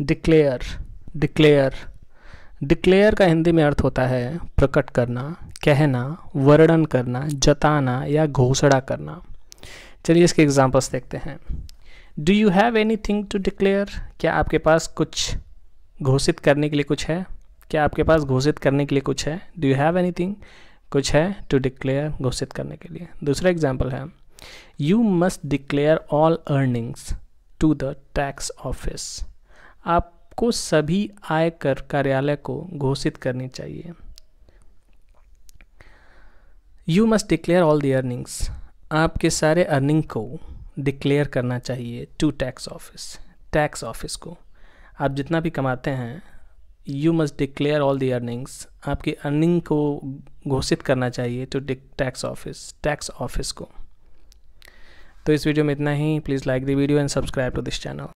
declare declare declare का हिंदी में अर्थ होता है प्रकट करना कहना वर्णन करना जताना या घोषणा करना चलिए इसके एग्जाम्पल्स देखते हैं do you have anything to declare क्या आपके पास कुछ घोषित करने के लिए कुछ है क्या आपके पास घोषित करने के लिए कुछ है do you have anything कुछ है टू डिक्लेयर घोषित करने के लिए दूसरा एग्जाम्पल है you must declare all earnings to the tax office आपको सभी आयकर कार्यालय को घोषित करनी चाहिए you must declare all the earnings आपके सारे अर्निंग को डिक्लेयर करना चाहिए to tax office tax office को आप जितना भी कमाते हैं you must declare all the earnings आपकी अर्निंग को घोषित करना चाहिए to tax office tax office को तो इस वीडियो में इतना ही please like the video and subscribe to this channel